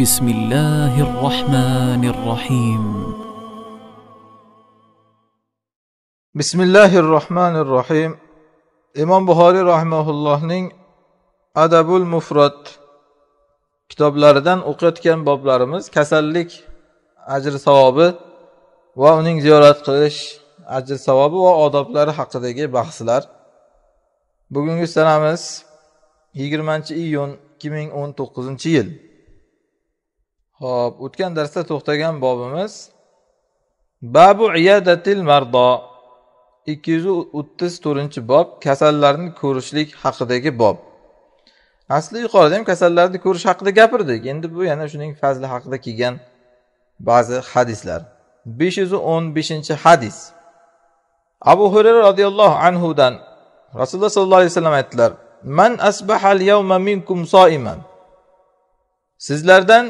بسم الله الرحمن الرحيم بسم الله الرحمن الرحيم رحمه buxoriy نين adabul المفرد kitoblaridan o'qiyotgan boblarimiz kasallik ajri savobi va uning ziyorat qilish ajri savobi va odoblari haqidagi bahslar bugungi sanamiz yigirmanchi iyun ikki ming o'n to'qqizinchi yil ho'p o'tgan darsda to'xtagan bobimiz babu iyadatil mardo ikki yuz o'ttiz to'rtinchi bob kasallarni ko'rishlik haqidagi bob asli yuqorida ham kasallarni ko'rish haqida gapirdik endi bu yana shuning fazli haqida kelgan ba'zi hadislar besh yuz o'n beshinchi hadis abu hurayra roziyallohu anhudan rasululloh sollallohu alayhi vasallam aytdilar man al yawma minkum soiman sizlardan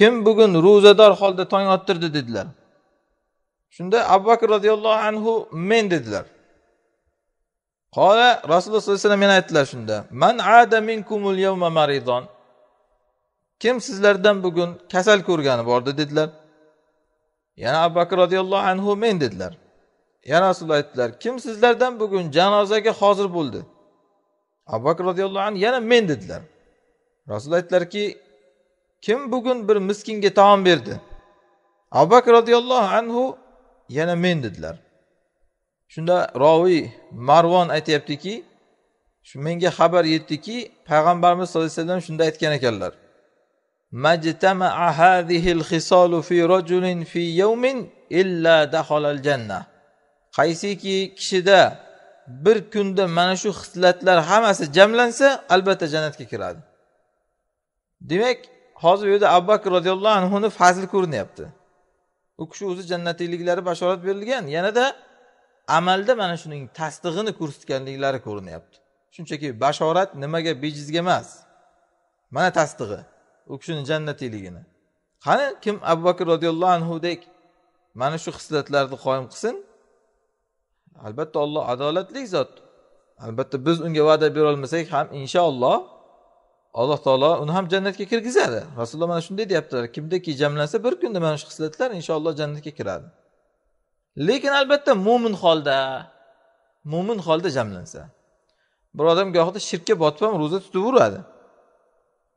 kim bugun ro'zador holda tong ottirdi dedilar shunda abu bakr roziyallohu anhu men dedilar qola rasululloh sollallohu alayhi vasallam yana aytdilar shunda man ada yawma maridon kim sizlardan bugun kasal ko'rgani bordi dedilar yana abu bakr roziyallohu anhu men dedilar yana rasululloh aytdilar kim sizlardan bugun janozaga hozir bo'ldi abu bakr roziyallohu anhu yana men dedilar rasululloh aytdilarki kim bugun bir miskinga taom berdi abu bakr roziyallohu anhu yana men dedilar shunda roviy marvon aytyaptiki shu menga xabar yetdiki payg'ambarimiz sallallohu alayhi vasallam shunda aytgan ekanlar majtamaa hadihil hisolu fi rajulin fi yawmin illa dahalal janna qaysiki kishida bir kunda mana shu hislatlar hammasi jamlansa albatta jannatga kiradi demak hozir u yerda abu bakr roziyallohu anhuni fazli ko'rinyapti u kishi o'zi jannatiyliklari bashorat berilgan yanada amalda mana shuning tasdig'ini ko'rsatganliklari ko'rinyapti shunchaki bashorat nimaga bejizga emas mana tasdig'i u kishini jannatiyligini qani kim abu bakr roziyallohu anhudek mana shu xislatlarni qoyim qilsin albatta olloh adolatli zot albatta biz unga va'da berolmasak ham inshaalloh alloh taolo uni ham jannatga kirgizadi rasululloh mana shunday deyaptilar kimdaki jamlansa bir kunda mana shu xislatlar inshaalloh jannatga kiradi lekin albatta mo'min holda mo'min holda jamlansa bir odam gohida shirkka botib ham ro'za tutaveradi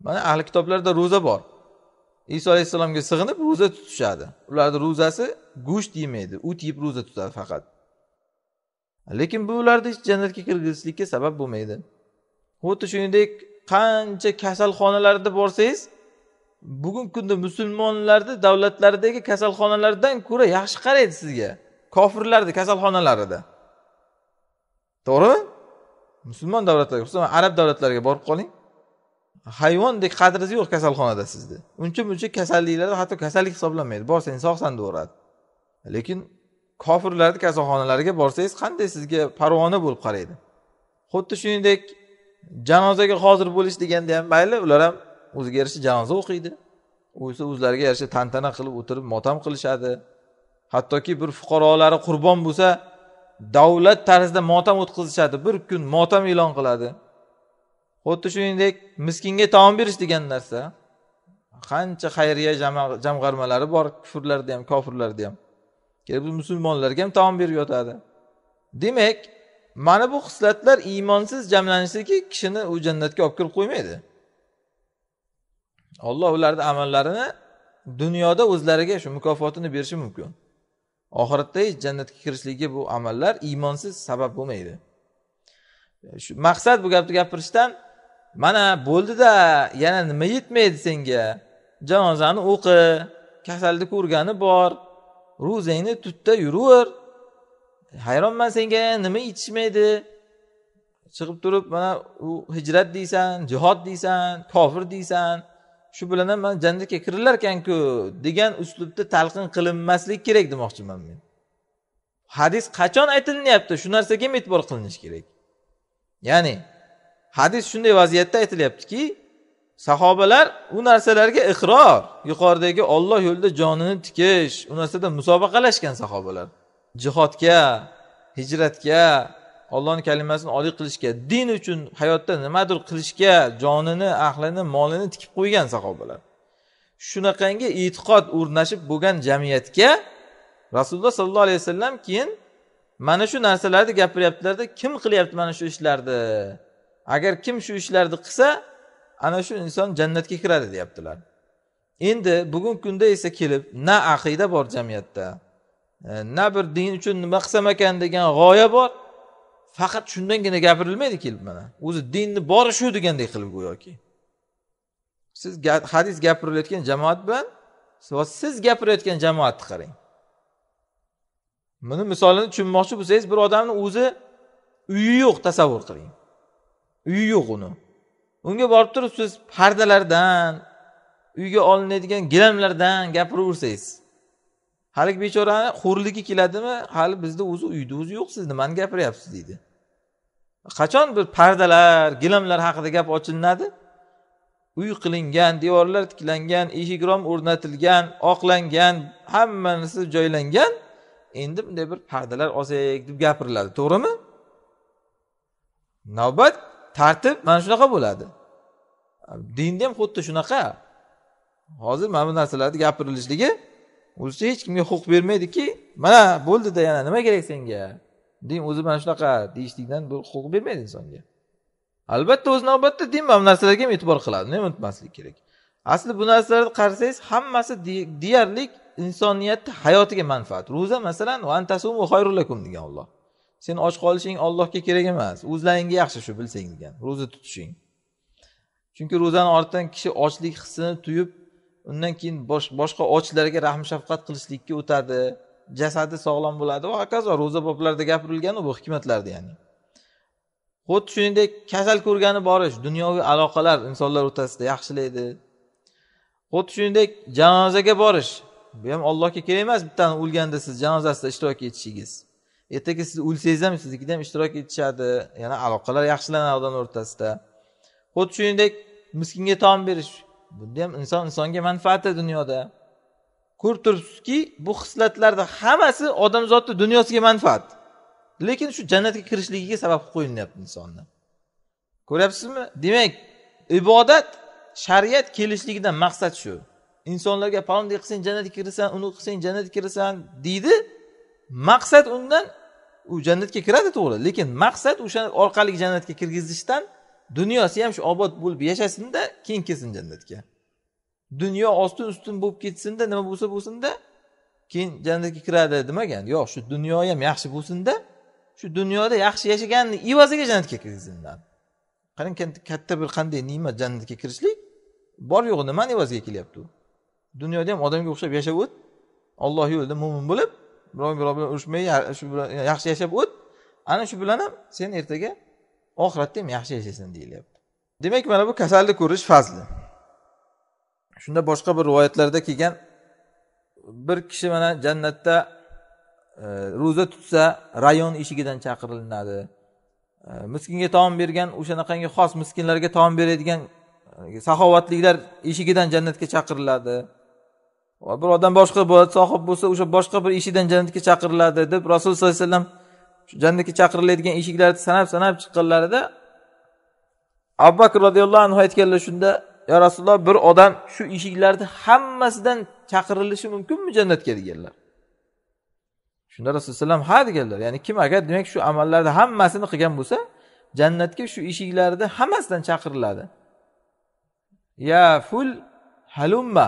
mana ahli kitoblarda ro'za bor iso alayhissalomga sig'inib ro'za tutishadi ularni ro'zasi go'sht yemaydi o't yeb ro'za tutadi faqat lekin bu ularni hech jannatga kirgizishlikka sabab bo'lmaydi xuddi shuningdek qancha kasalxonalarda borsangiz bugungi kunda musulmonlarni davlatlaridagi kasalxonalardan ko'ra yaxshi qaraydi sizga kofirlarni kasalxonalarida to'g'rimi musulmon davlatlarga xususan arab davlatlariga borib qoling hayvondek qadringiz yo'q kasalxonada sizni uncha muncha kasalliklar hatto kasallik hisoblanmaydi borsang sog'san deyveradi lekin kofirlarni kasalxonalariga borsangiz qanday sizga parvona bo'lib qaraydi xuddi shuningdek janozaga hozir bo'lish deganda ham mayli ular ham o'ziga yarasha janoza o'qiydi o'zi o'zlariga yarasha tantana qilib o'tirib motam qilishadi hattoki bir fuqarolari qurbon bo'lsa davlat tarzida motam o'tkazishadi bir kun motam e'lon qiladi xuddi shuningdek miskinga taom berish degan narsa qancha xayriya jamg'armalari bor kufrlarda ham kofirlarda ham kelib musulmonlarga ham taom berib yotadi demak mana bu xislatlar iymonsiz jamlanishligi kishini u jannatga olib kirib qo'ymaydi olloh ularni amallarini dunyoda o'zlariga shu mukofotini berishi mumkin oxiratda hech jannatga kirishligiga bu amallar iymonsiz sabab bo'lmaydi shu maqsad bu gapni gapirishdan mana bo'ldida yana nima yetmaydi senga janozani o'qi kasalni ko'rgani bor ro'zangni tutda yuraver hayronman senga nima yetishmaydi chiqib turib mana u hijrat deysan jihod deysan kofir deysan shu bilan ham mana jannatga kirilarkanku degan uslubda talqin qilinmaslik kerak demoqchiman men hadis qachon aytilinyapti shu narsaga ham e'tibor qilinishi kerak ya'ni hadis shunday vaziyatda aytilyaptiki sahobalar u narsalarga iqror yuqoridagi olloh yo'lida jonini tikish u narsada musobaqalashgan sahobalar jihodga hijratga ollohni kalimasini oliy qilishga din uchun hayotda nimadir qilishga jonini ahlini molini tikib qo'ygan sahobalar shunaqangi e'tiqod o'rnashib bo'lgan jamiyatga rasululloh sollallohu alayhi vasallam keyin mana shu narsalarni gapiryaptilarda kim qilyapti mana shu ishlarni agar kim shu ishlarni qilsa ana shu inson jannatga kiradi deyaptilar endi bugungi kunda esa kelib na aqida bor jamiyatda E, na bir din uchun nima qilsam ekan degan g'oya bor faqat shundangina gapirilmaydi kelib mana o'zi dinni bori shu degandek qilib go'yoki siz hadis gapirilayotgan jamoat bilan siz gapirayotgan jamoatni qarang buni misolini tushunmoqchi bo'lsangiz bir odamni o'zi uyi yo'q tasavvur qiling uyi yo'q uni unga borib turib siz pardalardan uyga olinadigan gilamlardan gapiraversangiz haligi bechorani xo'rligi keladimi hali bizni o'zi o'zi yo'q siz nimani gapiryapsiz deydi qachon bir pardalar gilamlar haqida gap ochilinadi uy qilingan devorlar tiklangan eshikrom o'rnatilgan oqlangan hammasi joylangan endi bunday bir pardalar olsak deb gapiriladi to'g'rimi navbat tartib mana shunaqa bo'ladi dinda ham xuddi shunaqa hozir mana bu narsalarni gapirilishligi o'zicha hech kimga huquq bermaydiki mana bo'ldida yana nima kerak senga din o'zi mana shunaqa deyishlikdan bu huquq bermaydi insonga albatta o'z navbatida din mana bu narsalarga ham e'tibor qiladi buni ham unutmaslik kerak asli bu narsalarni qarasangiz hammasi deyarli insoniyatni hayotiga manfaat ro'za masalan degan olloh sen och qolishing ollohga kerak emas o'zlaringga yaxshi shu bilsang degan ro'za tutishing chunki ro'zani ortidan kishi ochlik hissini tuyib undan keyin boshqa ochlarga rahm shafqat qilishlikka o'tadi jasadi sog'lom bo'ladi va hokazo ro'za boblarida gapirilganu bu hikmatlarda ya'ni xuddi shuningdek kasal ko'rgani borish dunyoviy aloqalar insonlar o'rtasida yaxshilaydi xuddi shuningdek janozaga borish bu ham allohga kerak emas bittani o'lganda siz janozasida ishtirok etishingiz ertaga siz o'lsangiz ham siznikida ham ishtirok etishadi yana aloqalar yaxshilanadi odamlar o'rtasida xuddi shuningdek miskinga taom berish bunda ham inson insonga manfaati dunyoda ko'rib turibsizki bu hislatlarni hammasi odamzodni dunyosiga manfaat lekin shu jannatga kirishligiga sabab qilib qo'yilyapti insonni ko'ryapsizmi demak ibodat shariat kelishligidan maqsad shu insonlarga palonday qilsang jannatga kirasan uni qilsang jannatga kirasan deydi maqsad undan u jannatga kiradi to'g'ri lekin maqsad o'sha orqali jannatga kirgizishdan dunyosi ham shu obod bo'lib yashasinda keyin kelsin jannatga dunyo ostin ustun bo'lib ketsinda nima bo'lsa bo'lsinda keyin jannatga kiradi demagan yo'q shu dunyo ham yaxshi bo'lsinda shu dunyoda yaxshi yashaganni evaziga jannatga kirgizsinlar qarang katta bir qanday ne'mat jannatga kirishlik bor yo'g'i nimani evaziga kelyapti u dunyoda ham odamga o'xshab yashab o't olloh yo'lida mo'min bo'lib birov birov bilan urushmay shu bilan yaxshi yashab o't ana shu bilan ham sen ertaga oxiratda ham yaxshi yashasin deyilyapti demak mana bu kasalni ko'rish fazli shunda boshqa bir rivoyatlarda kelgan bir kishi mana jannatda e, ro'za tutsa rayon eshigidan chaqirilinadi e, miskinga taom bergan o'shanaqangi xos miskinlarga taom beradigan e, saxovatliklar eshigidan jannatga chaqiriladi va bir odam boshqa bo'ladi sohib bo'lsa o'sha boshqa bir eshikdan jannatga chaqiriladi deb rasululloh sollallohu alayhi vasallam shu jannatga chaqiriladigan eshiklarni sanab sanab chiqqanlarida abu bakr roziyallohu anhu aytganlar shunda yo rasululloh bir odam shu eshiklarni hammasidan chaqirilishi mumkinmi jannatga deganlar shunda rasululloh alayhi vasallam ha deganlar ya'ni kim agar demak shu amallarni hammasini qilgan bo'lsa jannatga shu eshiklarni hammasidan chaqiriladi ya ful halumma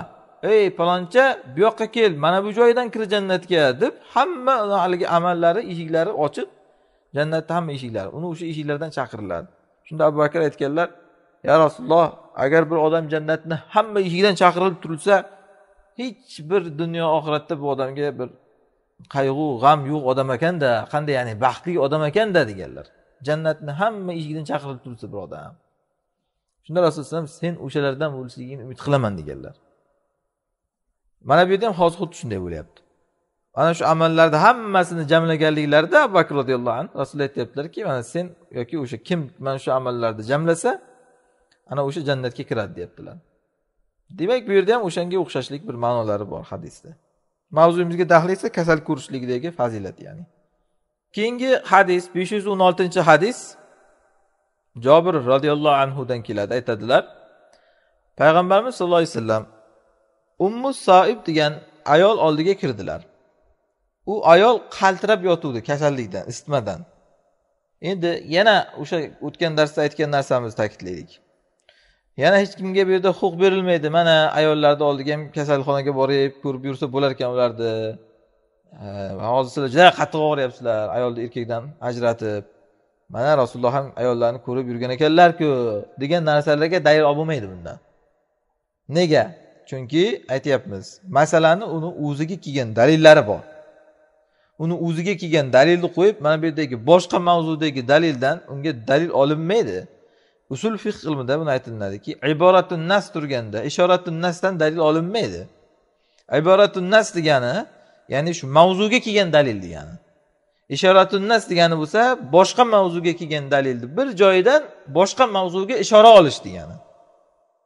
ey paloncha bu yoqqa kel mana bu joydan kir jannatga deb hamma haligi amallari eshiklari ochiq jannatda hamma eshiklari uni o'sha eshiklardan chaqiriladi shunda abu bakr aytganlar ya rasululloh agar bir odam jannatni hamma eshigidan chaqirilib turilsa hech bir dunyo oxiratda bu odamga bir qayg'u g'am yo'q odam ekanda qanday ya'ni baxtli odam ekanda deganlar jannatni hamma eshigidan chaqirilib turilsa bir odam shunda rasululloh sen o'shalardan bo'lishligingni umid qilaman deganlar mana bu yerda ham hozir xuddi shunday bo'lyapti ana shu amallarni hammasini jamlaganliklarida abu bakr roziyallohu anhu rasululloh aytyaptilarki mana sen yoki o'sha kim mana shu amallarni jamlasa ana o'sha jannatga kiradi deyaptilar demak bu yerda ham o'shanga o'xshashlik bir ma'nolari bor hadisda mavzuyimizga daxl esa kasal ko'rishlikdagi fazilat ya'ni keyingi hadis besh yuz o'n oltinchi hadis jobir roziyallohu anhudan keladi aytadilar payg'ambarimiz sallallohu alayhi vasallam ummu soib degan ayol oldiga kirdilar u ayol qaltirab yotuvdi kasallikdan isitmadan endi yana o'sha o'tgan darsda aytgan narsamizni ta'kidlaylik yana hech kimga bu yerda huquq berilmaydi mana ayollarni oldiga ham kasalxonaga borib ko'rib yursa bo'lar ekan ularni hozir sizlar juda qattiq og'riyapsizlar ayolni erkakdan ajratib mana rasululloh ham ayollarni ko'rib yurgan ekanlarku degan narsalarga dalil olib bo'lmaydi bundan nega chunki aytyapmiz masalani uni o'ziga kelgan dalillari bor uni o'ziga kelgan dalilni qo'yib mana bu yerdagi boshqa mavzudagi dalildan unga dalil olinmaydi usul fiq ilmida buni aytiladiki iboratun nas turganda ishoratun nasdan dalil olinmaydi iboratun nas degani ya'ni shu mavzuga kelgan dalil degani ishoratun nas degani bo'lsa boshqa mavzuga kelgan dalilni bir joyidan boshqa mavzuga ishora olish degani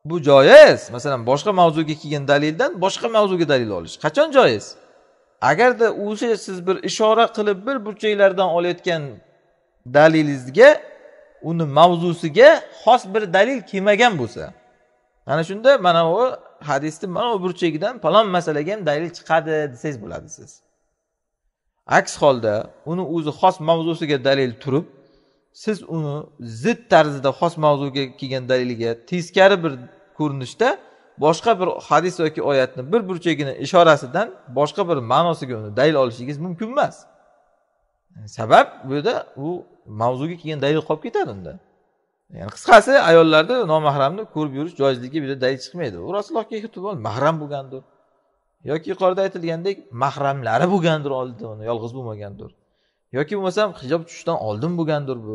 bu joiz masalan boshqa mavzuga kelgan dalildan boshqa mavzuga dalil olish qachon joiz agarda o'sha siz bir ishora qilib bir burchaklardan olayotgan dalilingizga uni mavzusiga xos bir dalil kelmagan bo'lsa ana shunda mana u hadisni mana u burchagidan falon masalaga ham dalil chiqadi desangiz bo'ladi siz aks holda uni o'zi xos mavzusiga dalil turib siz uni zid tarzda xos mavzuga kelgan dalilga teskari bir ko'rinishda boshqa bir hadis yoki oyatni bir burchagini ishorasidan boshqa bir ma'nosiga uni dalil olishingiz mumkin emas sabab bu yerda u mavzuga kelgan dalil qolib ketadi unda ya'ni qisqasi ayollarni nomahramni ko'rib yurish joizligiga bu yerda dalil chiqmaydi u rasulullohga ehtimol mahram bo'lgandir yoki yuqorida aytilgandek mahramlari bo'lgandir oldida uni yolg'iz bo'lmagandir yoki bo'lmasam hijob tushishdan oldin bo'lgandir bu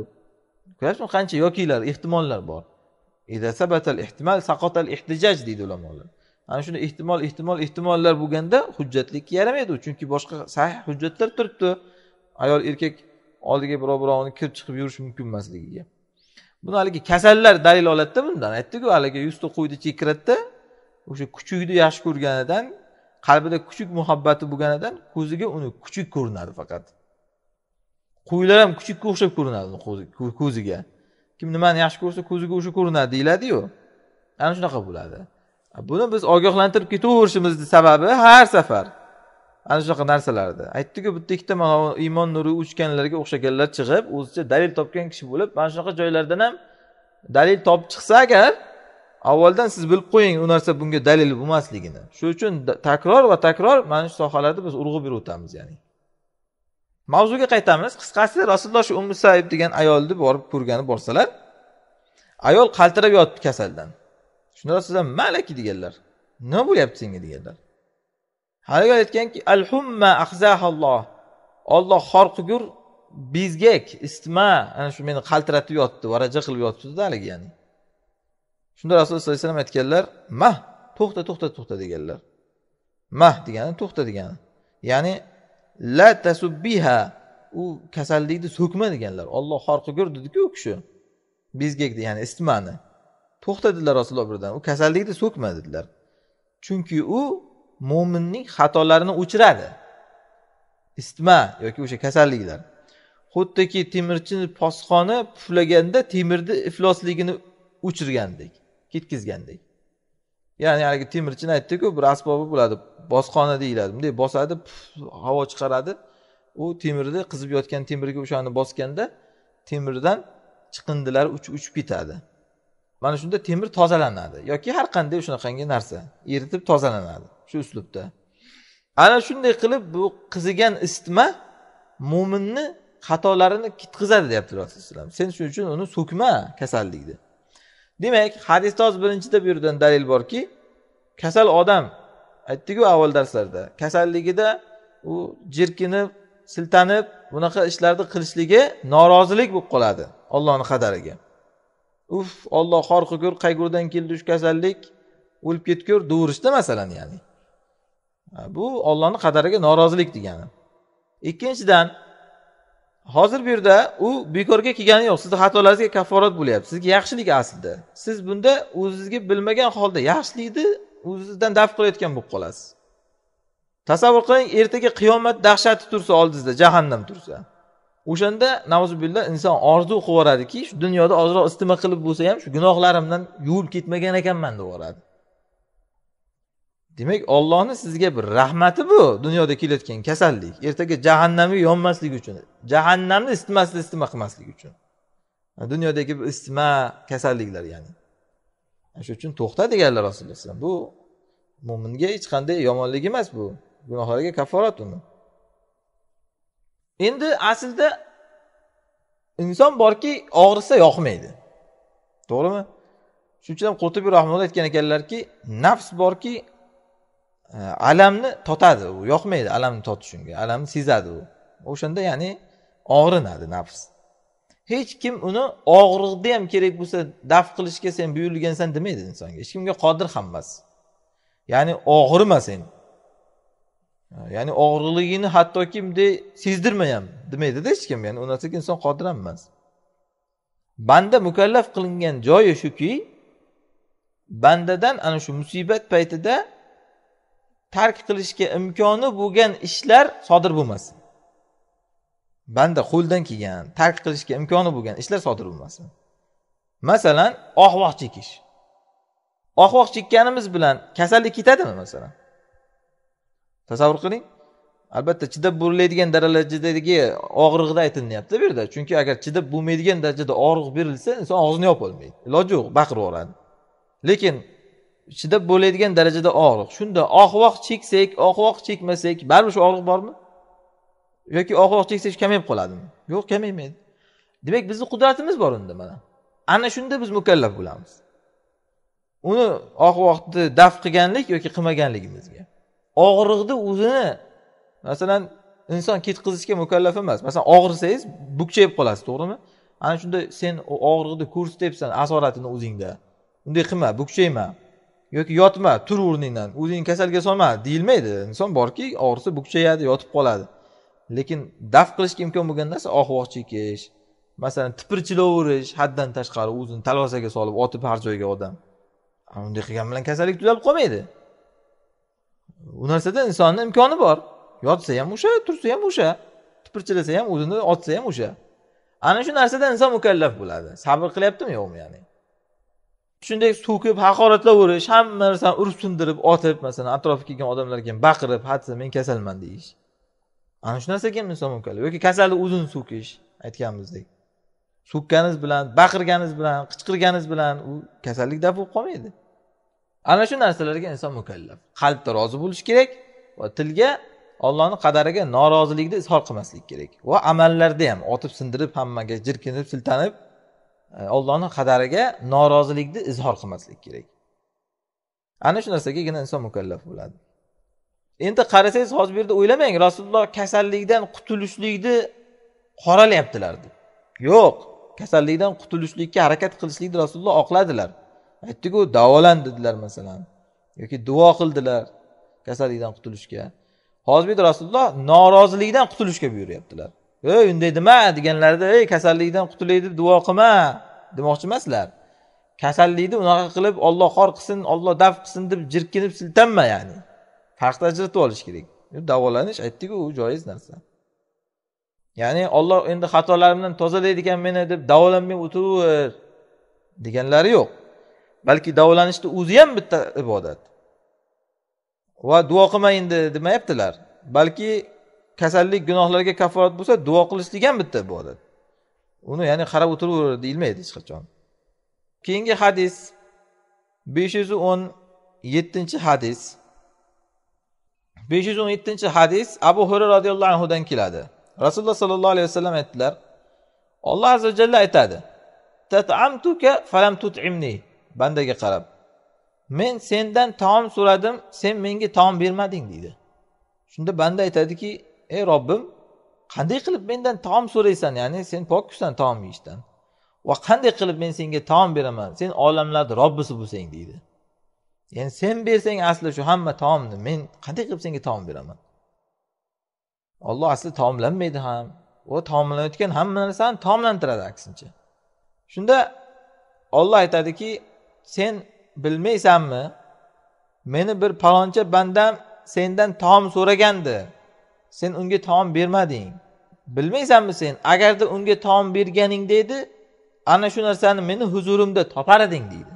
ko'ryapsizmi qancha yokilar ehtimollar bor ehtimol saqotal ehtijaj deydi ulamolar ana shuni ehtimol ehtimol ehtimollar bo'lganda hujjatlikka yaramaydi u chunki boshqa sahih hujjatlar turibdi ayol erkak oldiga birov birovni kirib chiqib yurishi mumkin emasligiga buni haligi kasallar dalil oladida bundan aytdiku haligi yuzta qo'yni kiradida o'sha kuchukni yaxshi ko'rganidan qalbida kuchuk muhabbati bo'lganidan ko'ziga uni kuchuk ko'rinadi faqat qo'ylar ham kuchukka o'xshab ko'rinadi ko'ziga kim nimani yaxshi ko'rsa ko'ziga o'sha ko'rinadi deyiladiyu ana shunaqa bo'ladi buni biz ogohlantirib ketaverishimizni sababi har safar ana shunaqa narsalarda aytdiku bitta ikkita mana iymon nuri o'chganlarga o'xshaganlar chiqib o'zicha dalil topgan kishi bo'lib mana shunaqa joylardan ham dalil topib chiqsa agar avvaldan siz bilib qo'ying u narsa bunga dalil bo'lmasligini shuning uchun takror va takror mana shu sohalarda biz urg'u yurib o'tamiz ya'ni mavzuga qaytamiz qisqasi rasululloh shu ummu degan ayolni borib ko'rgani borsalar ayol qaltirab yotibdi kasaldan shunda rasululloh malaki deganlar nima bo'lyapti senga deganlar haligi aytganki al humma ahzahalloh olloh xorqugur bezgak istima ana shu meni qaltiratib yotdi varaja qilib yotibdida haligi ya'ni shunda rasululloh sollallohu alayhi vasallam aytganlar mah to'xta to'xta to'xta deganlar mah degani to'xta degani ya'ni la tasubbiha u kasallikni so'kma deganlar olloh xor qilgur dediku u kishi bezgakni ya'ni istmani to'xta dedilar rasululloh birdan u kasallikni so'kma dedilar chunki u mo'minning xatolarini o'chiradi istma yoki o'sha kasalliklar xuddiki temirchini posxoni puflaganda temirni iflosligini o'chirgandek ketkizgandek ya'ni haligi temirchini aytdiku bir asbobi bo'ladi bosqoni deyiladi bunday bosadi havo chiqaradi u temirni qizib yotgan temirga o'shani bosganda temirdan chiqindilar uchib ketadi mana shunda temir tozalanadi yoki har qanday shunaqangi narsa eritib tozalanadi shu uslubda ana shunday qilib bu qizigan isitma mo'minni xatolarini ketqizadi alayhi vasallam sen shuning uchun uni so'kma kasallikni demak hadisda hozir birinchida bu yerdan dalil borki kasal odam aytdikku avval darslarda kasalligida u jirkinib siltanib bunaqa ishlarni qilishligi norozilik bo'lib qoladi ollohni qadariga uf olloh xor qilgur qaygurdan keldi shu kasallik o'lib ketgur deverishdi masalan ya'ni bu ollohni qadariga norozilik degani ikkinchidan hozir bu yerda u bekorga kelgani yo'q sizni xatolaringizga kafforat bo'lyapti sizga yaxshilik aslida siz bunda o'zizga bilmagan holda yaxshilikni o'zizdan daf qilayotgan bo'lib qolasiz tasavvur qiling ertaga qiyomat dahshati tursa oldingizda jahannam tursa o'shanda nauzubillah inson orzu qilib yuboradiki shu dunyoda ozroq istima qilib bo'lsa ham shu gunohlarimdan yuvilib ketmagan ekanman deb yuboradi demak ollohni sizga bir rahmati bu dunyoda kelayotgan kasallik ertaga jahannamga yonmaslik uchun jahannamni isitmasni istima qilmaslik uchun dunyodagi bir isitma kasalliklar ya'ni shuning uchun to'xta deganlar rasululloh alayhivasallam bu mo'minga hech qanday yomonlik emas bu gunohlariga kafforat uni endi aslida inson borki og'risa yoqmaydi to'g'rimi shuning uchun ham qurtubiy rahmonlar aytgan ekanlarki nafs borki alamni totadi u yoqmaydi alamni totish unga alamni sezadi u o'shanda ya'ni og'rinadi nafs hech kim uni og'riqni ham kerak bo'lsa daf qilishga sen buyurilgansan demaydi insonga hech kimga qodir ham emas ya'ni og'rima sen ya'ni og'riqligini hattoki bunday sezdirma ham demaydida hech kim ya'ni u narsaga inson qodir ham emas banda mukallaf qilingan joyi shuki bandadan ana shu musibat paytida tark qilishga imkoni bo'lgan ishlar sodir bo'lmasin banda qo'ldan kelgan tark qilishga imkoni bo'lgan ishlar sodir bo'lmasin masalan ohvoh chekish ohvoh chekkanimiz bilan kasallik ketadimi masalan tasavvur qiling albatta chidab bo'lmaydigan darajadagi og'riqni aytilyapti bu yerda chunki agar chidab bo'lmaydigan darajada og'riq berilsa inson og'zini yopolmaydi iloji yo'q baqirib yuboradi lekin chidab bo'ladigan darajada og'riq shunda oqvoq cheksak oqvoq chekmasak baribir shu og'riq bormi yoki oqvoq cheksak kamayib qoladimi yo'q kamaymaydi demak bizni qudratimiz bor unda mana ana shunda biz mukallaf bo'lamiz uni oqvoqni daf qilganlik yoki qilmaganligimizga og'riqni o'zini masalan inson ketqizishga mukallaf emas masalan og'risangiz bukchayib qolasiz to'g'rimi ana shunda sen og'riqni ko'rsatyapsan asoratini o'zingda unday qilma bukchayma yoki yotma tur o'rningdan o'zingni kasalga solma deyilmaydi inson borki og'risa bukchayadi yotib qoladi lekin daf qilishga imkon bo'lgan narsa oh chekish masalan tipirchilaverish haddan tashqari o'zini talvasaga solib otib har joyga odam unday qilgan bilan kasallik tuzalib qolmaydi u narsada insonni imkoni bor yotsa ham o'sha tursa ham o'sha tipirchilasa ham o'zini otsa ham o'sha ana shu narsada inson mukallaf bo'ladi sabr qilyaptimi yo'qmi ya'ni shunday so'kib haqoratlaverish hamma narsani urib sindirib otib masalan atrofga kelgan odamlarga ham baqirib hadsa men kasalman deyish ana shu narsaga ham inson mumkin yoki kasalni o'zini so'kish aytganimizdek so'kkaniz bilan baqirganingiz bilan qichqirganingiz bilan u kasallik daf bo'lib qolmaydi ana shu narsalarga inson mukallaf qalbda rozi bo'lishi kerak va tilga ollohni qadariga norozilikni izhor qilmaslik kerak va amallarda ham otib sindirib hammaga jirkinib siltanib ollohni e, qadariga norozilikni izhor qilmaslik kerak ana shu narsagagina inson mukallaf bo'ladi endi qarasangiz hozir bu yerda o'ylamang rasululloh kasallikdan qutulishlikni qoralayaptilar deb yo'q kasallikdan qutulishlikka harakat qilishlikni rasululloh oqladilar aytdiku davolan dedilar masalan yoki duo qildilar kasallikdan qutulishga hozir bu yerda rasululloh norozilikdan qutulishga buyuryaptilar ey unday dema deganlarida ey kasallikdan qutulay deb duo qilma demoqchi emaslar kasallikni unaqa qilib olloh xor qilsin olloh daf qilsin deb jirkinib siltanma ya'ni farqni ajratib olish kerak davolanish aytdiku u joiz narsa ya'ni olloh endi xatolarimdan tozalaydi ekan meni deb davolanmay o'tiraver deganlari yo'q balki davolanishni o'zi ham bitta ibodat va duo qilma endi demayaptilar balki kasallik gunohlarga kafforat bo'lsa duo qilishlik ham bitta ibodat uni ya'ni qarab o'tiraveradi deyilmaydi hech qachon keyingi hadis besh yuz o'n yettinchi hadis besh yuz o'n yettinchi hadis abu hurra roziyallohu anhudan keladi rasululloh sollallohu alayhi vasallam aytdilar alloh azza jalla aytadi tatamtuka falam tutimni bandaga qarab men sendan taom so'radim sen menga taom bermading deydi shunda banda aytadiki ey robbim qanday qilib mendan taom so'raysan ya'ni sen poksan taom yeyishdan va qanday qilib men senga taom beraman sen olamlarni robbisi bo'lsang deydi ya'ni sen bersang asli shu hamma taomni men qanday qilib senga taom beraman olloh asli taomlanmaydi ham u taomlanayotgan hamma narsani taomlantiradi aksincha shunda olloh aytadiki sen bilmaysanmi meni bir paloncha bandam sendan taom so'ragandi sen unga taom bermading bilmaysanmi sen agarda unga taom berganingda edi ana shu narsani meni huzurimda topar eding deydi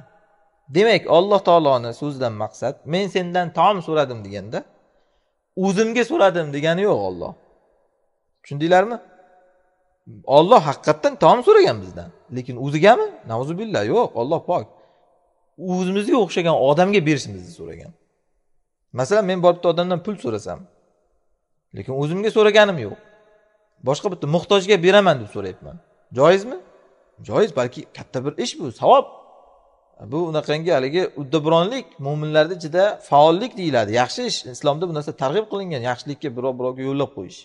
demak olloh taoloni so'zidan maqsad men sendan taom so'radim deganda o'zimga so'radim degani yo'q olloh tushundinglarmi olloh haqiqatdan taom so'ragan bizdan lekin o'zigami nazubillah yo'q olloh pok o'zimizga o'xshagan odamga berishimizni so'ragan masalan men borib bitta odamdan pul so'rasam lekin o'zimga so'raganim yo'q boshqa bitta muhtojga beraman deb so'rayapman joizmi joiz balki katta bir ish bu savob bu unaqangi haligi uddaburonlik mo'minlarni ichida faollik deyiladi yaxshi ish islomda bu narsa targ'ib qilingan yaxshilikka birov birovga yo'llab qo'yish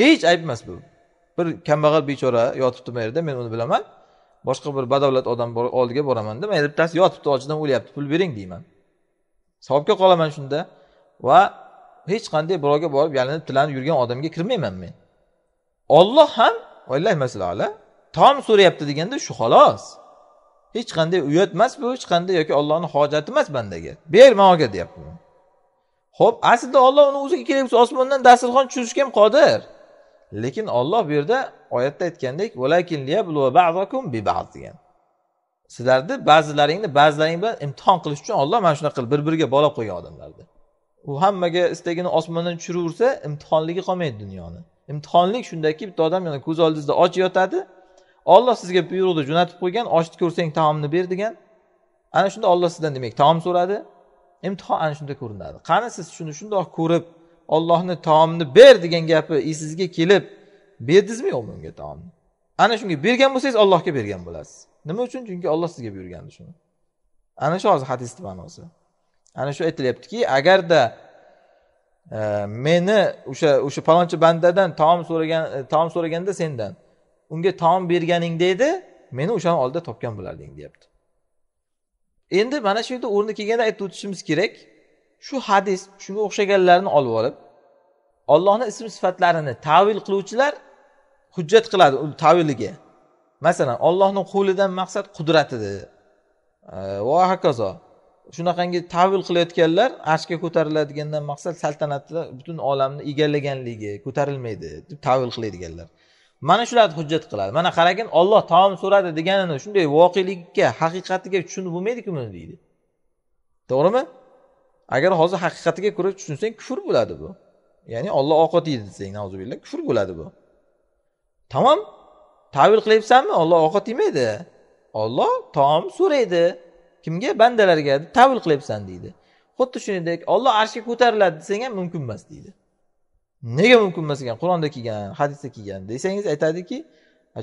hech ayb emas bu bir kambag'al bechora yotibdi yerda men uni bilaman boshqa bir badavlat odam oldiga boramanda mana bittasi yotibdi ochidan o'lyapti pul bering deyman savobga qolaman shunda va hech qanday birovga borib yalinib tilanib yurgan odamga kirmayman men olloh ham tom so'rayapti deganda shu xolos hech qanday uyat emas bu hech qanday yoki ollohni hojati emas bandaga ber olga deyapti ho'p aslida olloh uni o'ziga kerak bo'lsa osmondan dasturxon tushirishga ham qodir lekin olloh bu yerda oyatda aytgandek degan sizlarni ba'zilaringni ba'zilaring bilan imtihon qilish uchun olloh mana shunaqa qilib bir biriga bog'lab qo'ygan odamlarni u hammaga istagini osmondan tushiraversa imtihonligi qolmaydi dunyoni imtihonlik shundaki bitta odam yana ko'z oldingizda och yotadi olloh sizga buyruqni jo'natib qo'ygan ochni ko'rsang taomni ber degan ana shunda olloh sizdan demak taom so'radi imtihon ana shunda ko'rinadi qani siz shuni shundoq ko'rib ollohni taomni ber degan gapi esingizga kelib berdingizmi yo'qmi unga taomni ana shunga bergan bo'lsangiz ollohga bergan bo'lasiz nima uchun chunki olloh sizga buyurgandi shuni ana shu hozir hadisni ma'nosi ana shu aytilyaptiki agarda e, meni o'sha o'sha palonchi bandadan taom so'ragan e, taom so'raganda sendan unga taom berganingda edi meni o'shani oldida topgan bo'larding deyapti endi mana shu yerda o'rni kelganda aytib o'tishimiz kerak shu hadis shunga o'xshaganlarni olib olib ollohni ism sifatlarini tavil qiluvchilar hujjat qiladi u taviliga masalan ollohni qo'lidan maqsad qudratidir e, va hokazo shunaqangi tavil qilayotganlar arshga ko'tariladigandan maqsad saltanatda butun olamni egallaganligi ko'tarilmaydi deb tavil qiladiganlar mana shularni hujjat qiladi mana qaragin olloh taom so'radi deganini shunday voqelikka haqiqatiga tushunib bo'lmaydiku buni deydi to'g'rimi agar hozir haqiqatiga ko'ra tushunsang kufr bo'ladi bu ya'ni olloh ovqat yeydi desang nauzubillah kufr bo'ladi bu tamom tavil qilyapsanmi olloh ovqat yemaydi olloh taom so'raydi kimga bandalarga tavil qilyapsan deydi xuddi shuningdek olloh arshga ko'tariladi desang ham mumkin emas deydi nega mumkin emas ekan qur'onda kelgan hadisda kelgan desangiz aytadiki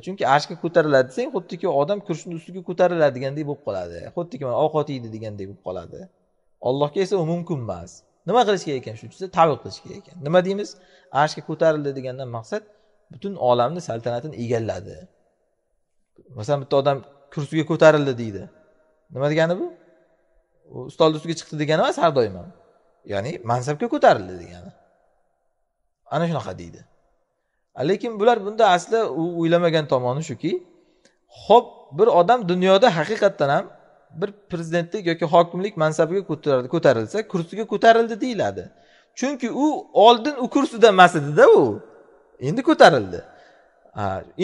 chunki arshga ko'tariladi desang xuddiki odam kursini ustiga ko'tariladigandek bo'lib qoladi xuddiki man ovqat yeydi degandek bo'lib qoladi ollohga esa u mumkin emas nima qilish kerak ekan shuning uchun tavil qilish kerak ekan nima deymiz arshga ko'tarildi degandan maqsad butun olamni saltanatini egalladi masalan bitta odam kursiga ko'tarildi deydi nima degani bu ustolni ustiga chiqdi degani emas har doim ham ya'ni mansabga ko'tarildi degani ana shunaqa deydi lekin bular bunda asli u o'ylamagan tomoni shuki ho'p bir odam dunyoda haqiqatdan ham bir prezidentlik yoki hokimlik mansabiga ko'tarilsa kursiga ko'tarildi deyiladi chunki u oldin u kursida emas edida u endi ko'tarildi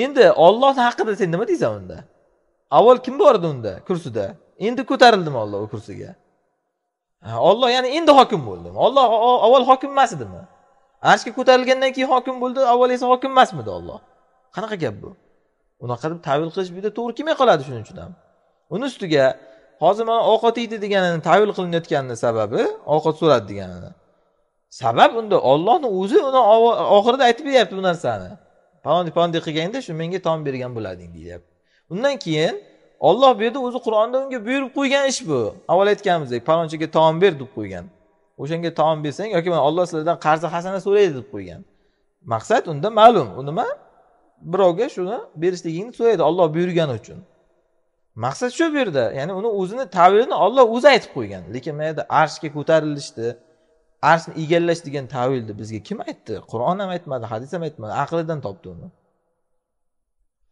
endi ollohni haqida sen nima deysan unda avval kim bor edi unda kursida endi ko'tarildimi olloh u kursiga olloh ya'ni endi hokim bo'ldimi olloh avval hokim emas edimi arshga ko'tarilgandan keyin hokim bo'ldi avval esa hokim emasmidi olloh qanaqa gap bu unaqa deb tavil qilish buyerda to'g'ri kelmay qoladi shuning uchun ham uni ustiga hozir mana ovqat yeydi deganini tavil qilinayotganini sababi ovqat so'radi deganini sabab unda ollohni o'zi uni oxirida aytib beryapti bu narsani palonni palonni qilganda shu menga tom bergan bo'lading deyapti undan keyin olloh bu yerda o'zi qur'onda unga buyurib qo'ygan ish bu avval aytganimizdek palonchiga taom ber deb qo'ygan o'shanga taom bersang yoki mana olloh sizlardan qarzi hasana so'raydi deb qo'ygan maqsad unda ma'lum u nima birovga shuni berishligingni so'raydi olloh buyurgani uchun maqsad shu bu yerda ya'ni uni o'zini tavilini olloh o'zi aytib qo'ygan lekin mana yerda arshga ko'tarilishni arshni egallash degan tavilni bizga kim aytdi qur'on ham aytmadi hadis ham aytmadi aqlidan topdi uni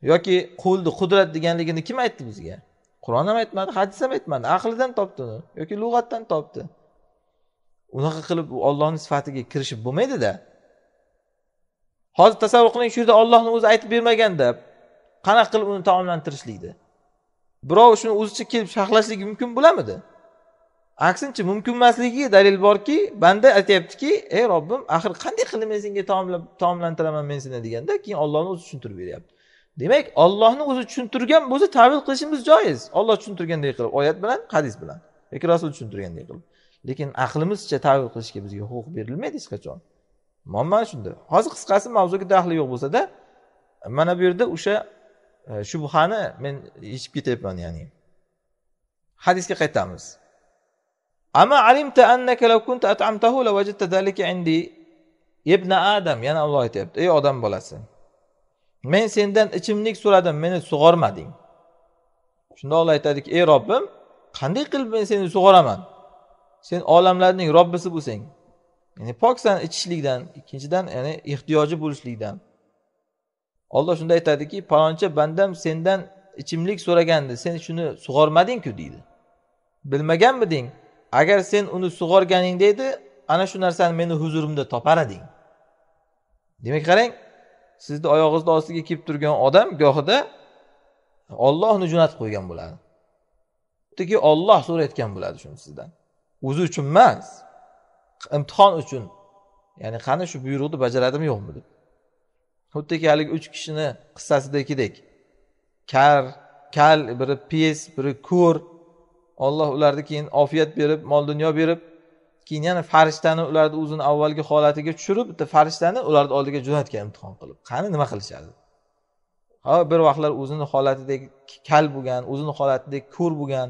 yoki qo'lni qudrat deganligini kim aytdi bizga qur'on ham aytmadi hadis ham aytmadi aqlidan topdi uni yoki lug'atdan topdi unaqa qilib ollohni sifatiga kirishib bo'lmaydida hozir tasavvur qiling shu yerda ollohni o'zi aytib bermaganda qanaqa qilib uni taomlantirishlikni birov shuni o'zicha kelib sharhlashligi mumkin bo'lamidi aksincha emasligiga dalil borki banda aytyaptiki ey robbim axir qanday qilib men senga taomlantiraman men seni deganda keyin ollohni o'zi tushuntirib beryapti demak ollohni o'zi tushuntirgan bo'lsa tavil qilishimiz joiz olloh tushuntirgandek qilib oyat bilan hadis bilan yoki rasul tushuntirgandek qilib lekin aqlimizcha tavil qilishga bizga huquq berilmaydi hech qachon muammo shunda hozir qisqasi mavzuga daxli yo'q bo'lsada mana bu yerda o'sha e, shubhani men yechib ketyapman ya'ni hadisga qaytamiz alimta annaka at'amtahu indi ibn adam yana olloh aytyapti ey odam bolasi men sendan ichimlik so'radim meni sug'ormading shunda olloh aytadiki ey robbim qanday qilib men seni sug'oraman sen olamlarning robbisi bo'lsang ya'ni poksan ichishlikdan ikkinchidan ya'ni ehtiyoji bo'lishlikdan olloh shunda aytadiki paloncha bandam sendan ichimlik so'ragandi sen shuni sug'ormadingku deydi bilmaganmiding agar sen uni sug'organingda edi ana shu narsani meni huzurimda topar eding demak qarang sizni oyog'ingizni ostiga kelib turgan odam gohida ollohni jo'natib qo'ygan bo'ladi xuddiki olloh so'rayotgan bo'ladi shuni sizdan o'zi uchun emas imtihon uchun ya'ni qani shu buyruqni bajaradimi yo'qmi deb xuddiki haligi uch kishini qissasidagidek kar kal biri pes biri ko'r olloh ularni keyin ofiyat berib mol dunyo berib keyin yana farishtani ularni o'zini avvalgi holatiga tushirib bitta farishtani ularni oldiga jo'natgan imtihon qilib qani nima qilishadi ha bir vaqtlar o'zini holatidek kal bo'lgan o'zini holatidek ko'r bo'lgan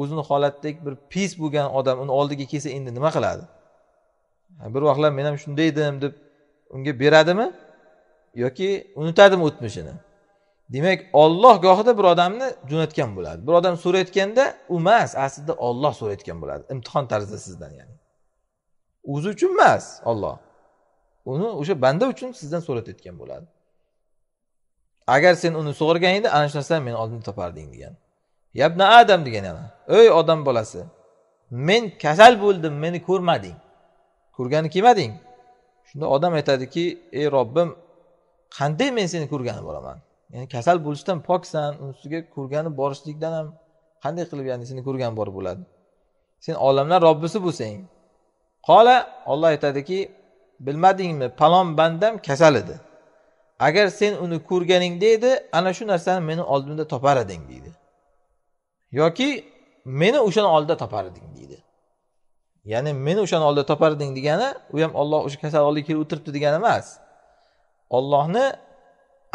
o'zini holatidek bir pes bo'lgan odam uni oldiga kelsa endi nima qiladi bir vaqtlar men ham shunday edim deb unga beradimi yoki unutadimi o'tmishini demak olloh gohida bir odamni jo'natgan bo'ladi bir odam so'rayotganda u emas aslida olloh so'rayotgan bo'ladi imtihon tarzida sizdan ya'ni o'zi uchun emas olloh uni o'sha banda uchun sizdan so'ratayotgan bo'ladi agar sen uni edi ana shu narsani meni oldimda toparding degan yabna adam degan yana ey odam bolasi men kasal bo'ldim meni ko'rmading ko'rgani kelmading shunda odam aytadiki ey robbim qanday men seni ko'rgani boraman ya'ni kasal bo'lishdan poksan ustiga ko'rgani borishlikdan ham qanday qilib ya'ni seni ko'rgani bor bo'ladi sen olamlar robbisi bo'lsang qola olloh aytadiki bilmadingmi palon bandam kasal edi agar sen uni ko'rganingda edi ana shu narsani meni oldimda topar eding deydi yoki meni o'shani oldida topar eding deydi ya'ni meni o'shani oldida topar eding degani u ham olloh o'sha kasal oldiga kelib o'tiribdi degani emas ollohni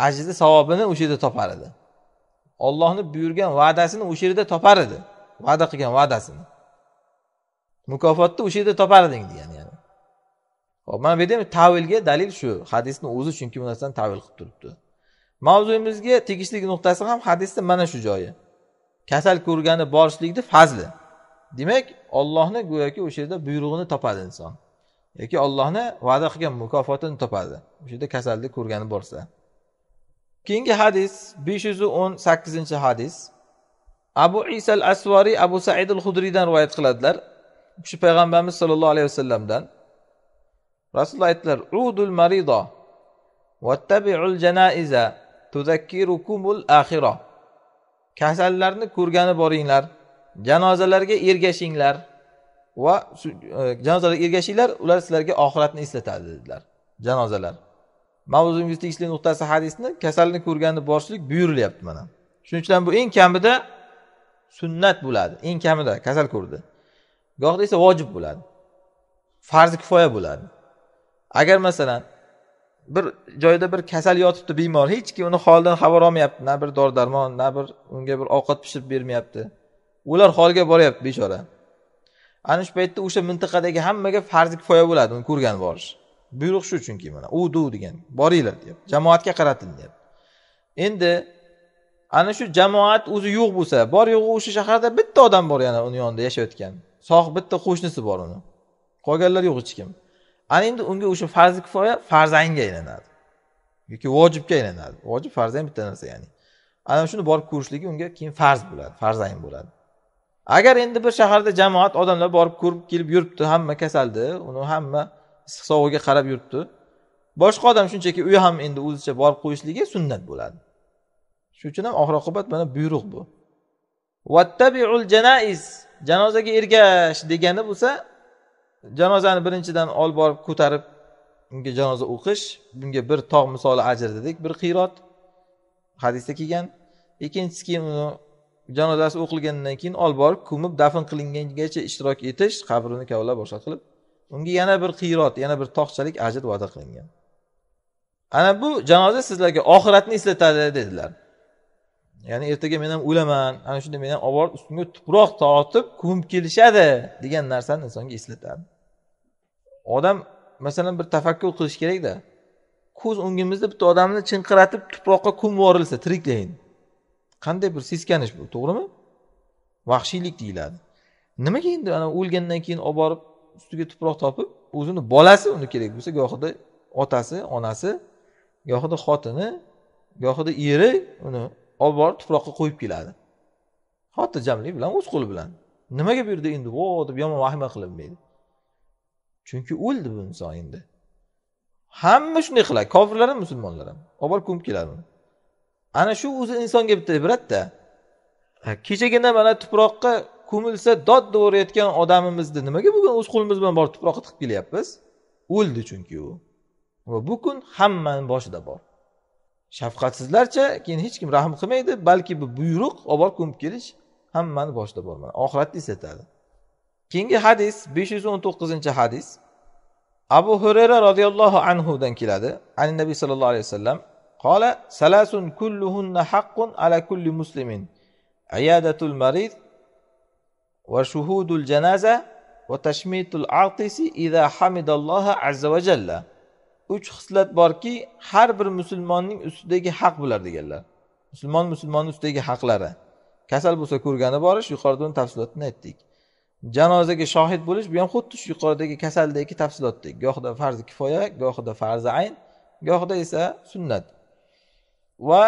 ajri savobini o'sha yerda topar edi ollohni buyurgan va'dasini o'sha yerda topar edi va'da qilgan va'dasini mukofotni o'sha yerda toparding degan ya'ni hop mana bu yerda tavilga dalil shu hadisni o'zi chunki bu narsani tavil qilib turibdi mavzuyimizga tegishli nuqtasi ham hadisni mana shu joyi kasal ko'rgani borishlikni fazli demak ollohni go'yoki o'sha yerda buyrug'ini topadi inson yoki ollohni va'da qilgan mukofotini topadi o'sha yerda kasalni ko'rgani borsa keyingi hadis besh yuz o'n sakkizinchi hadis abu isal asvoriy abu said al hudriydan rivoyat qiladilar shu payg'ambarimiz sollallohu alayhi vasallamdan rasululloh aytdilar udul marido vattabiul janaiza tuzakkirukumul axiro kasallarni ko'rgani boringlar janozalarga ergashinglar va e, janozalarga ergashinglar ular sizlarga oxiratni eslatadi dedilar janozalar mavzuimiz tegishli nuqtasi hadisni kasalni ko'rgani borishlik buyurilyapti mana shuning uchun bu eng kamida sunnat bo'ladi eng kamida kasal ko'rdi gohida esa vojib bo'ladi farzi kifoya bo'ladi agar masalan bir joyda bir kasal yotibdi bemor hech kim uni holidan xabar olmayapti na bir dori darmon na bir unga bir ovqat pishirib bermayapti ular holiga boryapti bechora ana shu paytda o'sha mintaqadagi hammaga farzi kifoya bo'ladi uni ko'rgani borish buyruq shu chunki mana u du degan boringlar deyapti jamoatga qaratin deyapti endi ana shu jamoat o'zi yo'q bo'lsa bor yo'g'i o'sha shaharda bitta odam bor yana uni yonida yashayotgan sog' bitta qo'shnisi bor uni qolganlar yo'q hech kim ana endi unga o'sha farzi kifoya farzangga aylanadi yoki vojibga aylanadi vojib farzang bitta narsa ya'ni ana shuni borib ko'rishligi unga keyin farz bo'ladi farzang bo'ladi agar endi bir shaharda jamoat odamlar borib ko'rib kelib yuribdi hamma kasaldi uni hamma issiq sovug'iga qarab yuribdi boshqa odam shunchaki u ham endi o'zicha borib qo'yishligi sunnat bo'ladi shuning uchun ham oxir oqibat mana buyruq bu vattabiul janaiz janozaga ergash degani bo'lsa janozani birinchidan olib borib ko'tarib unga janoza o'qish bunga bir tog' misoli ajr dedik bir qiyrot hadisda kelgan ikkinchisi keyin uni janozasi o'qilgandan keyin olib borib ko'mib dafn qilingangacha ishtirok etish qabrini kavlab boshqa qilib unga yana bir qiyrot yana bir tog'chalik ajr va'da qilingan ana bu janoza sizlarga oxiratni eslatadi dedilar ya'ni ertaga men ham o'laman ana shunda men ham olib borib ustimga tuproq tortib ko'mib kelishadi degan narsani insonga eslatadi odam masalan bir tafakkur qilish kerakda ko'z o'ngimizda bitta odamni chinqiratib tuproqqa ko'mib yuborilsa tiriklayin qanday bir seskanish bu to'g'rimi vahshiylik deyiladi nimaga endi ana o'lgandan keyin olib borib ustiga tuproq topib o'zini bolasi uni kerak bo'lsa gohida otasi onasi gohida xotini gohida eri uni olib borib tuproqqa qo'yib keladi xotirjamlik bilan o'z qo'li bilan nimaga bu yerda endi vo deb yomon vahima qilinmaydi chunki o'ldi bu inson endi hamma shunday qiladi kofirlar ham musulmonlar ham olib borib ko'mib keladi uni ana shu o'zi insonga bitta ibratda kechagina mana tuproqqa ko'milsa dod devorayotgan odamimizni nimaga bugun o'z qo'limiz bilan borib tuproqqa tiqib kelyapmiz o'ldi chunki u va bu kun hammani boshida bor shafqatsizlarcha keyin hech kim rahm qilmaydi balki bu buyruq olib borib ko'mib kelish hammani boshida bor mana oxiratni eslatadi keyingi hadis besh yuz o'n to'qqizinchi hadis abu hurayra roziyallohu anhudan keladi ani nabiy sollallohu alayhi vasallam قال سلاس كلهن حق على uch xislat borki har bir musulmonning ustidagi haq bular deganlar musulmon musulmonni ustidagi haqlari kasal bo'lsa ko'rgani borish yuqorida uni tafsilotini aytdik janozaga shohid bo'lish bu ham xuddi shu yuqoridagi kasaldagi tafsilotdek gohida farzi kifoya gohida farzi ayn gohida esa sunnat va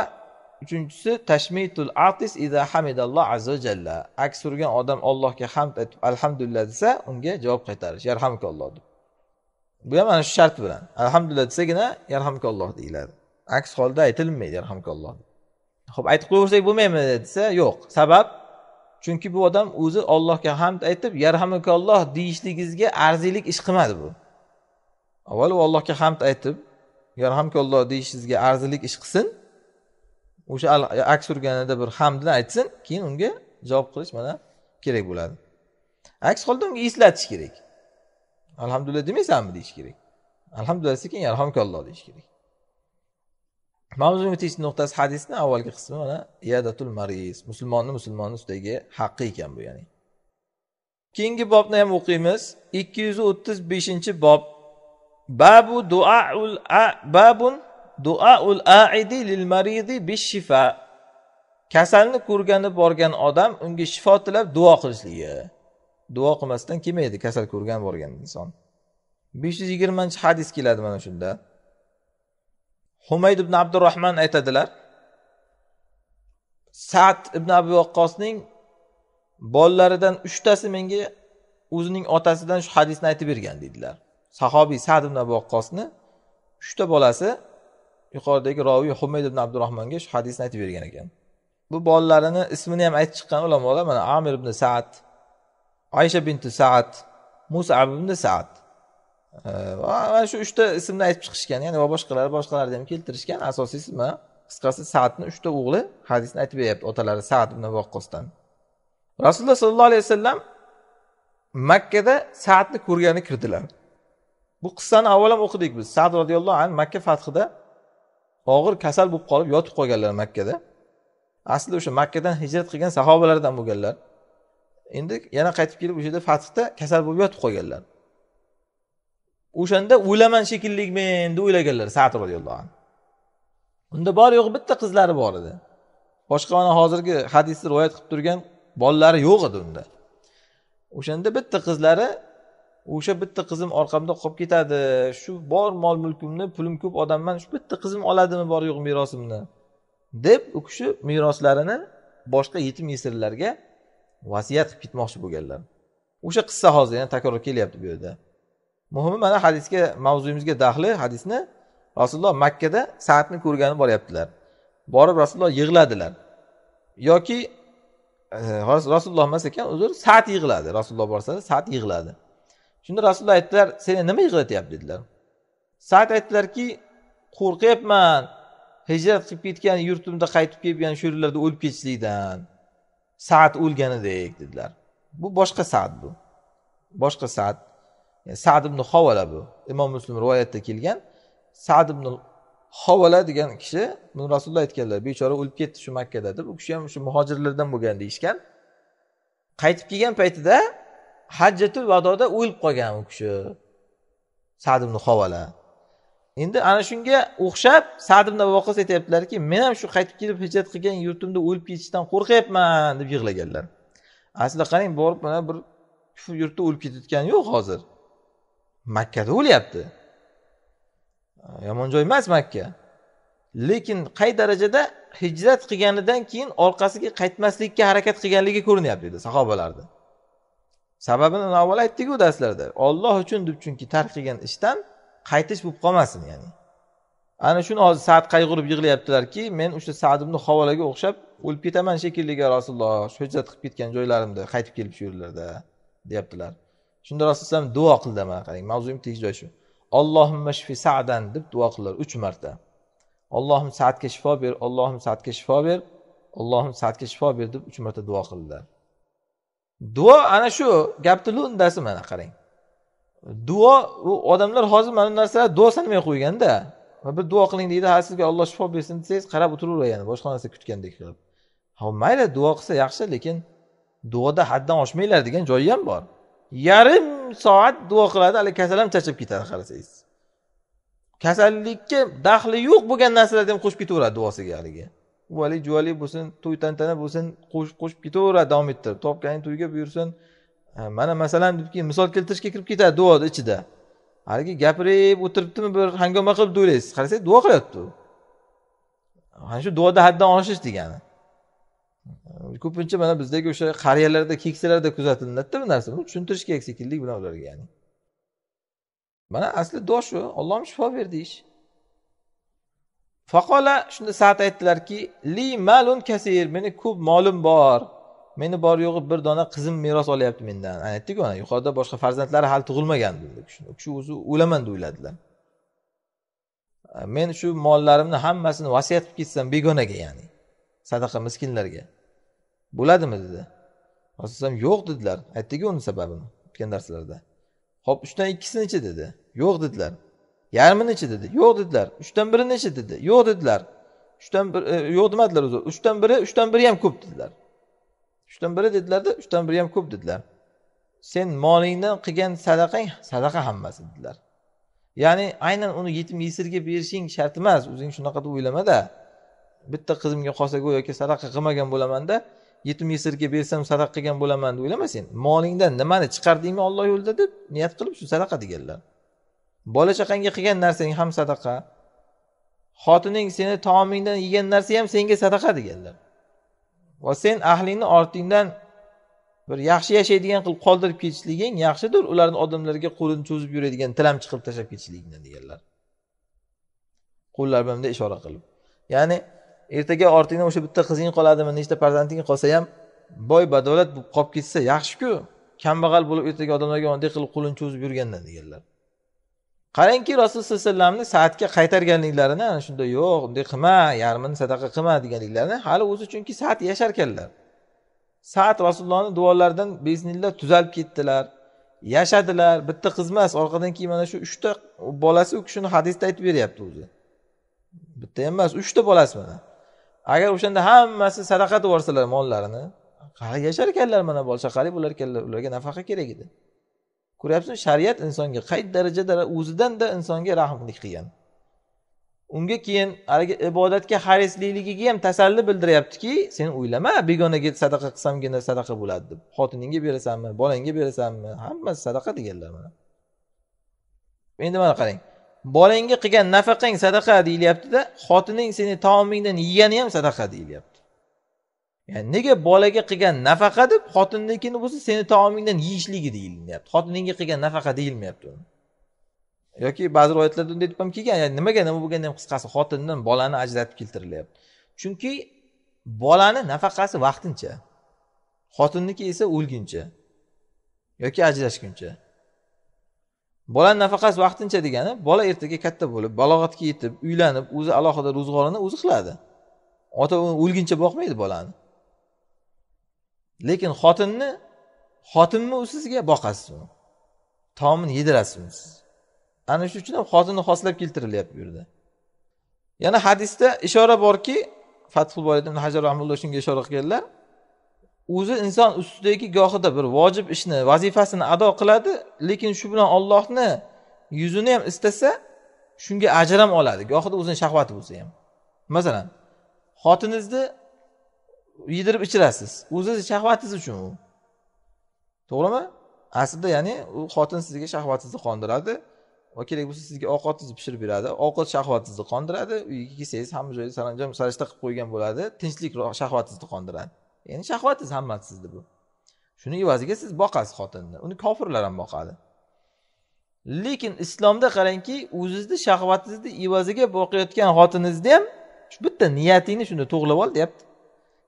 uchinchisi tashmitul atis iza hamidalloh azza jalla aks urgan odam allohga hamd aytib alhamdulillah desa unga javob qaytarish yarhamukalloh deb bu ham mana shu shart bilan alhamdulillah desagina olloh deyiladi aks holda aytilmaydi olloh ho'p aytib qo'yaversak bo'lmaymi desa yo'q sabab chunki bu odam o'zi ollohga hamd aytib yarhamakalloh deyishligingizga arziylik ish qilmadi bu avval u allohga hamd aytib olloh deyishingizga arzilik ish qilsin o'sha aks urganida bir hamdni aytsin keyin unga javob qilish mana kerak bo'ladi aks holda unga eslatish kerak alhamdulillah demaysanmi deyish kerak alhamdulillah sekin yarhamkalloh deyish kerak mavzuga tegishli nuqtasi hadisni avvalgi qismi mana iyadatul mariz musulmonni musulmonni ustidagi haqqi ekan bu ya'ni keyingi bobni ham o'qiymiz ikki yuz o'ttiz beshinchi bob babu duaul babun duaul aidi lil maridi bishifa kasalni ko'rgani borgan odam unga shifo tilab duo qilishligi duo qilmasdan kelmaydi kasal ko'rgan borgan inson besh yuz yigirmanchi hadis keladi mana shunda humayd ibn abdurahmon aytadilar sad ibn abu vaqqosning bolalaridan uchtasi menga o'zining otasidan shu hadisni aytib bergan deydilar sahobiy sad ibn abu vaqqosni uchta bolasi yuqoridagi roviy humayd ibn abdurahmonga shu hadisni aytib bergan ekan bu bolalarini ismini ham aytib chiqqan ulamolar mana amir ibn saad oysha binti saad musa ibn saad mana shu uchta ismni aytib chiqishgan yani va boshqalar boshqalarni ham keltirishgan asosiysi mana qisqasi saadni uchta o'g'li hadisni aytib beryapti otalari saad ibn vaqqosdan rasululloh sollallohu alayhi vasallam makkada saadni ko'rgani kirdilar bu qissani avval ham o'qidik biz sad roziyallohu anhu makka fathida og'ir kasal bo'lib qolib yotib qolganlar makkada aslida o'sha makkadan hijrat qilgan sahobalardan bo'lganlar endi yana qaytib kelib o'sha yerda fathda kasal bo'lib yotib qolganlar o'shanda o'laman shekilli men deb o'ylaganlar sad roziyallohu anhu unda bor yo'q bitta qizlari bor edi boshqa mana hozirgi hadisni rivoyat qilib turgan bolalari yo'q edi unda o'shanda bitta qizlari o'sha bitta qizim orqamda qolib ketadi shu bor mol mulkimni pulim ko'p odamman shu bitta qizim oladimi bor yo'q merosimni deb u kishi meroslarini boshqa yetim yesirlarga vasiyat qilib ketmoqchi bo'lganlar o'sha qissa hozir yana takror kelyapti bu yerda muhimi mana hadisga mavzuyimizga daxli hadisni rasululloh makkada saatni ko'rgani boryaptilar borib rasululloh yig'ladilar yoki e, rasululloh emas ekan uzr saat yig'ladi rasululloh borsa saat yig'ladi shunda rasululloh aytdilar seni nima yig'latyapti dedilar saat aytdilarki qo'rqyapman hijrat qilib ketgan yurtimda qaytib kelib yana shu yerlarda o'lib ketishlikdan saat o'lganidek dedilar bu boshqa saat bu boshqa saat sad ibn hovala bu imom muslim rivoyatda kelgan sad ibn hovala degan kishi buni rasululloh aytganlar bechora o'lib ketdi shu makkada deb u kishi ham shu muhojirlardan bo'lgan deyishgan qaytib kelgan paytida hajjatul vadoda o'lib qolgan u kishi sad ibn hovala endi ana shunga o'xshab sad ibn voqis aytyaptilarki men ham shu qaytib kelib hijrat qilgan yurtimda o'lib ketishdan qo'rqyapman deb yig'laganlar aslida qarang borib mana bir shu yurtda o'lib ketayotgani yo'q hozir makkada o'lyapti yomon joy emas makka lekin qay darajada hijrat qilganidan keyin orqasiga qaytmaslikka harakat qilganligi ko'rinyapti edi sahobalarni sababini avval aytdikku darslarda olloh uchun deb chunki tark qilgan ishdan qaytish bo'lib qolmasin ya'ni ana shuni hozir sad qayg'urib yig'layaptilarki men o'sha sad ibn havolaga o'xshab o'lib ketaman shekilli ya rasululloh hujjat qilib ketgan joylarimda qaytib kelib shu yerlarda deyaptilar shunda rasululloh alayhi duo qildi mana qarang mavzuim tegis joy shu ollohimma shfi sadan deb duo qildilar uch marta ollohim saadga shifo ber ollohim saadga shifo ber ollohim saadga shifo ber deb uch marta duo qildilar duo ana shu gapni lundasi mana qarang duo u odamlar hozir mana bu narsalar duo sanamay qo'yganda bir duo qiling deydi ha sizga olloh shifo bersin desangiz qarab o'tiraveradi boshqa narsa kutgandek qilib ha mayli duo qilsa yaxshi lekin duoda haddan oshmanglar degan joyi ham bor yarim soat duo qiladi hali kasal ham charchab ketadi qarasangiz kasallikka daxli yo'q bo'lgan narsalarni ham qo'shib ketaveradi duosiga haligi haligi juvali bo'lsin to'y tantana bo'lsin qo'shib qo'shib ketaveradi davom ettirib topganing to'yga buyursin mana masalan debki misol keltirishga kirib ketadi duoni ichida haligi gapirib o'tiribdimi bir hangoma qilib o'ylaysiz qarasangiz duo qilyapti u ana shu duoda haddan oshish degani ko'pincha mana bizdagi o'sha qariyalarda keksalarda kuzatilinadida bu narsa buni tushuntirish kerak sekinlik bilan ularga ya'ni mana asli duo shu ollohim shifo ber deyish faqola shunda saat aytdilarki li malun kasir meni ko'p molim bor meni bor yo'g'i bir dona qizim meros olyapti mendan aytdiku ana yuqorida boshqa farzandlari hali tug'ilmagan dedi u kishi o'zi o'laman deb o'yladilar men shu mollarimni hammasini vasiyat qilib ketsam begonaga ya'ni sadaqa miskinlarga bo'ladimi dedi asosan yo'q dedilar aytdiku uni sababini o'tgan darslarda ho'p uchdan ikkisinichi dedi yo'q dedilar yarminichi dedi yo'q dedilar uchdan birinichi dedi yo'q dedilar uchdan bir e, yo'q demadilar o'zi uchdan biri uchdan biri ham ko'p dedilar uchdan biri dedilarda uchdan biri ham ko'p dedilar sen molingdan qilgan sadaqang sadaqa hammasi dedilar ya'ni aynan uni yetim yesirga berishing shart emas o'zing shunaqa deb o'ylamada bitta qizimga qolsa go'yoki sadaqa qilmagan bo'lamanda yetim yesirga bersam sadaqa qilgan bo'laman deb o'ylama sen molingdan nimani chiqardingmi olloh yo'lida deb niyat qilib shu sadaqa deganlar bola chaqangga qilgan narsang ham sadaqa xotining seni taomingdan yegan narsa ham senga sadaqa deganlar va sen ahlingni ortingdan bir yaxshi yashaydigan qilib qoldirib ketishliging yaxshidir ularni odamlarga qo'lini cho'zib yuradigan tilamchi qilib tashlab ketishligingdan deganlar qo'llar bilan bunday ishora qilib ya'ni ertaga ortingdan o'sha bitta qizing qoladimi nechta farzanding qolsa ham boy badavlat bo'lib qolib ketsa yaxshiku kambag'al bo'lib ertaga odamlarga unday qilib qo'lini cho'zib yurgandan deganlar qarangki rasululloh sallallohu alayhi vasallamni saatga qaytarganliklarini ana shunday yo'q unday qilma yarmini sadaqa qilma deganliklarini hali o'zi chunki saat yashar ekanlar saat rasulullohni duolaridan biznillah tuzalib ketdilar yashadilar bitta qiz emas orqadan keyin mana shu uchta bolasi u kishini hadisda aytib beryapti o'zi bitta emas uchta bolasi mana agar o'shanda hammasi sadaqa deb yuborsalar mollarini yashar ekanlar mana chaqali bo'lar ular ularga nafaqa kerak edi ko'ryapsizmi shariat insonga qay darajada o'zidanda insonga rahmlik qilgan unga keyin haligi ibodatga harisligligiga ham tasalli bildiryaptiki sen o'ylama begonaga sadaqa qilsamgina sadaqa bo'ladi deb xotiningga berasanmi bolangga berasanmi hammasi sadaqa deganlar mana endi mana qarang bolangga qilgan nafaqang sadaqa deyilyaptida xotining seni taomingdan yegani ham sadaqa deyilyapti ya'ni nega bolaga qilgan nafaqa deb xotinnikini bo'lsa seni taomingdan yeyishligi deyilmayapti xotiningga qilgan nafaqa deyilmayapti yoki ba'zi rivoyatlarda unday deb ham kelgan ya'ni nimaga nima bo'lganda ham qisqasi xotindan bolani ajratib keltirilyapti chunki bolani nafaqasi vaqtincha xotinniki esa o'lguncha yoki ajrashguncha bolani nafaqasi vaqtincha degani bola ertaga katta bo'lib balog'atga yetib uylanib o'zi alohida ro'zg'orini o'zi qiladi ota o'lguncha boqmaydi bolani lekin xotinni xotinmi u sizga boqasiz uni taomini yedirasiz uni siz ana shu uchun ham xotinni xoslab keltirilyapti bu yerda yana hadisda ishora borki fathul boyid hajar rahmulloh shunga ishora qilganlar o'zi inson ustidagi gohida bir vojib ishni vazifasini ado qiladi lekin shu bilan ollohni yuzini ham istasa shunga ajr ham oladi gohida o'zini shahvati bo'lsa ham masalan xotiningizni yedirib ichirasiz o'zizni shahvatingiz uchun u to'g'rimi aslida ya'ni u xotin sizga shahvatingizni qondiradi va kerak bo'lsa sizga ovqatingizni pishirib beradi ovqat shahvatingizni qondiradi uyga kelsangiz hamma joyni saranjom sarishta qilib qo'ygan bo'ladi tinchlik shahvatingizni qondiradi ya'ni shahvatingiz hammasi sizni bu shuni evaziga siz boqasiz xotinni uni kofirlar ham boqadi lekin islomda qarangki o'zizni shahvatingizni evaziga boqayotgan xotiningizni ham bitta niyatingni shunda to'g'rilab ol deyapti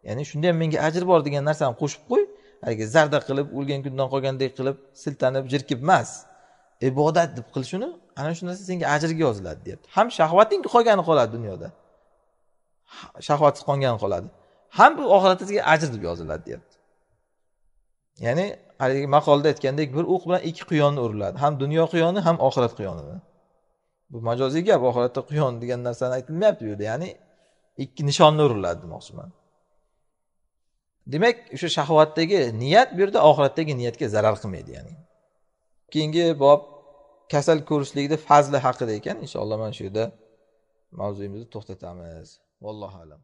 ya'ni shunda ham menga ajr bor degan narsani qo'shib qo'y haligi zarda qilib o'lgan kundan qolgandek qilib siltanib jirkib emas ibodat deb qil shuni ana shu narsa senga ajrga yoziladi deyapti ham shahvating qolgani qoladi dunyoda shahvatsiz qolgani qoladi ham bu oxiratda senga ajr deb yoziladi deyapti ya'ni haligi maqolda aytgandek bir o'q bilan ikki quyonni uriladi ham dunyo quyoni ham oxirat quyonini bu majoziy gap oxiratda quyon degan narsani aytilmayapti bu yerda ya'ni ikki nishonni uriladi demoqchiman demak o'sha shahvatdagi niyat bu yerda oxiratdagi niyatga zarar qilmaydi ya'ni keyingi bob kasal ko'rishlikni fazli haqida ekan inshaalloh mana shu yerda mavzuyimizni to'xtatamiz vallohu alam